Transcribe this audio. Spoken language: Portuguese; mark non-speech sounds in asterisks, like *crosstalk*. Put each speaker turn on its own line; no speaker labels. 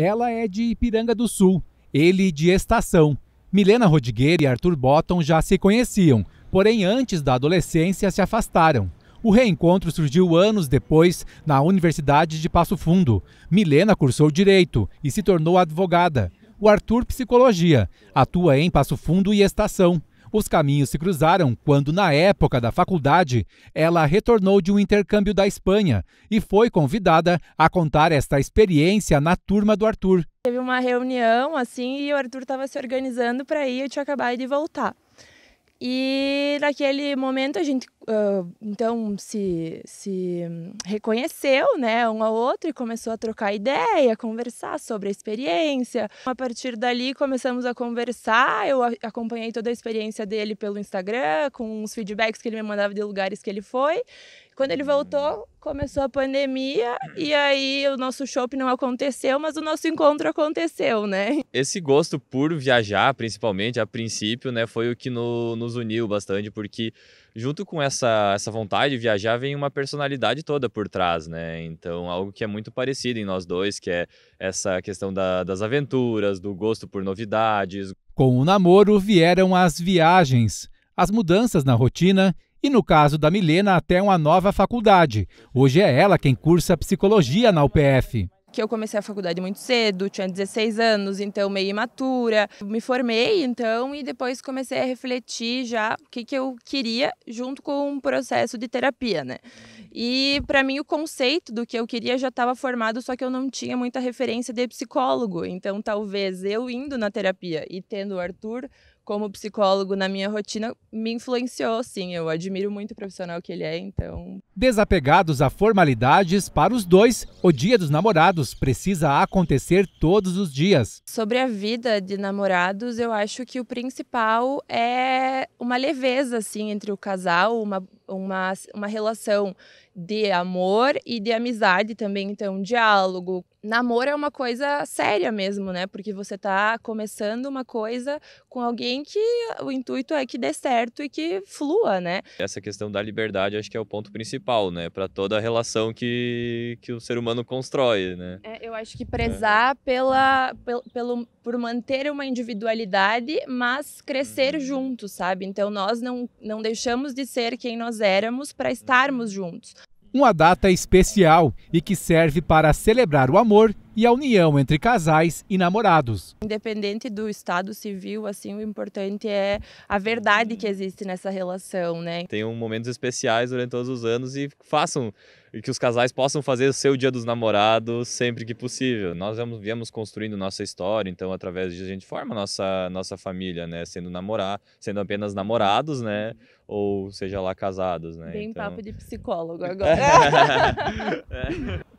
Ela é de Ipiranga do Sul, ele de Estação. Milena Rodrigueira e Arthur Bottom já se conheciam, porém antes da adolescência se afastaram. O reencontro surgiu anos depois na Universidade de Passo Fundo. Milena cursou direito e se tornou advogada. O Arthur psicologia, atua em Passo Fundo e Estação. Os caminhos se cruzaram quando, na época da faculdade, ela retornou de um intercâmbio da Espanha e foi convidada a contar esta experiência na turma do Arthur.
Teve uma reunião assim e o Arthur estava se organizando para ir, eu tinha acabado de voltar. E naquele momento, a gente uh, então se, se reconheceu, né, um ao outro e começou a trocar ideia, conversar sobre a experiência. A partir dali, começamos a conversar. Eu acompanhei toda a experiência dele pelo Instagram, com os feedbacks que ele me mandava de lugares que ele foi. Quando ele voltou, começou a pandemia e hum. aí o nosso show não aconteceu, mas o nosso encontro aconteceu, né?
Esse gosto por viajar, principalmente a princípio, né, foi o que no, nos uniu bastante, porque junto com essa, essa vontade de viajar vem uma personalidade toda por trás, né? Então, algo que é muito parecido em nós dois, que é essa questão da, das aventuras, do gosto por novidades.
Com o namoro vieram as viagens, as mudanças na rotina e, no caso da Milena, até uma nova faculdade. Hoje é ela quem cursa psicologia na UPF
que eu comecei a faculdade muito cedo, tinha 16 anos, então meio imatura. Me formei então e depois comecei a refletir já o que, que eu queria junto com um processo de terapia, né? E para mim o conceito do que eu queria já estava formado, só que eu não tinha muita referência de psicólogo. Então talvez eu indo na terapia e tendo o Arthur como psicólogo na minha rotina me influenciou, sim. Eu admiro muito o profissional que ele é,
então Desapegados a formalidades, para os dois, o Dia dos Namorados precisa acontecer todos os dias.
Sobre a vida de namorados, eu acho que o principal é uma leveza assim entre o casal, uma, uma, uma relação de amor e de amizade também, então, um diálogo. Namoro é uma coisa séria mesmo, né? Porque você tá começando uma coisa com alguém que o intuito é que dê certo e que flua, né?
Essa questão da liberdade acho que é o ponto principal principal, né? Para toda a relação que, que o ser humano constrói, né?
É, eu acho que é. prezar é. pela, pel, pelo, por manter uma individualidade, mas crescer uhum. juntos, sabe? Então nós não, não deixamos de ser quem nós éramos para uhum. estarmos juntos.
Uma data especial e que serve para celebrar o amor e a união entre casais e namorados.
Independente do estado civil, assim, o importante é a verdade que existe nessa relação, né?
Tem um momentos especiais durante todos os anos e façam que os casais possam fazer o seu Dia dos Namorados sempre que possível. Nós viemos, construindo nossa história, então através de a gente forma nossa nossa família, né, sendo namorar, sendo apenas namorados, né, ou seja lá casados, né? Bem então... papo
de psicólogo *laughs* agora. é.
*laughs*